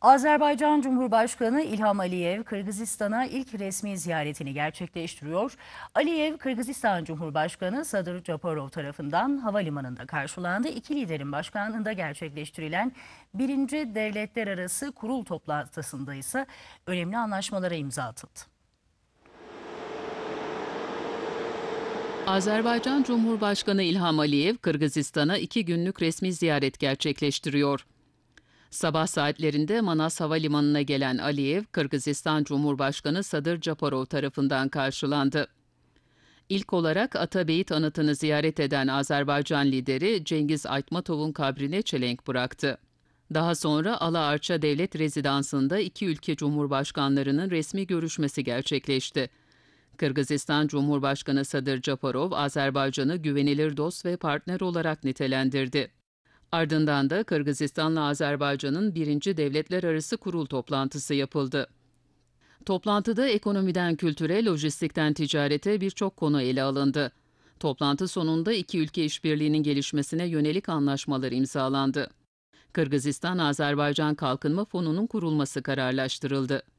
Azerbaycan Cumhurbaşkanı İlham Aliyev Kırgızistan'a ilk resmi ziyaretini gerçekleştiriyor. Aliyev Kırgızistan Cumhurbaşkanı Sadır Japarov tarafından havalimanında karşılandı. İki liderin başkanlığında gerçekleştirilen birinci devletler arası kurul toplantısında ise önemli anlaşmalara imza atıldı. Azerbaycan Cumhurbaşkanı İlham Aliyev Kırgızistan'a iki günlük resmi ziyaret gerçekleştiriyor. Sabah saatlerinde Manas Havalimanı'na gelen Aliyev, Kırgızistan Cumhurbaşkanı Sadır Japarov tarafından karşılandı. İlk olarak Atabey'i anıtını ziyaret eden Azerbaycan lideri Cengiz Aytmatov'un kabrine çelenk bıraktı. Daha sonra Ala Arça Devlet Rezidansı'nda iki ülke cumhurbaşkanlarının resmi görüşmesi gerçekleşti. Kırgızistan Cumhurbaşkanı Sadır Japarov, Azerbaycan'ı güvenilir dost ve partner olarak nitelendirdi. Ardından da Kırgızistan'la Azerbaycan'ın birinci devletler arası kurul toplantısı yapıldı. Toplantıda ekonomiden kültüre, lojistikten ticarete birçok konu ele alındı. Toplantı sonunda iki ülke işbirliğinin gelişmesine yönelik anlaşmalar imzalandı. Kırgızistan-Azerbaycan Kalkınma Fonu'nun kurulması kararlaştırıldı.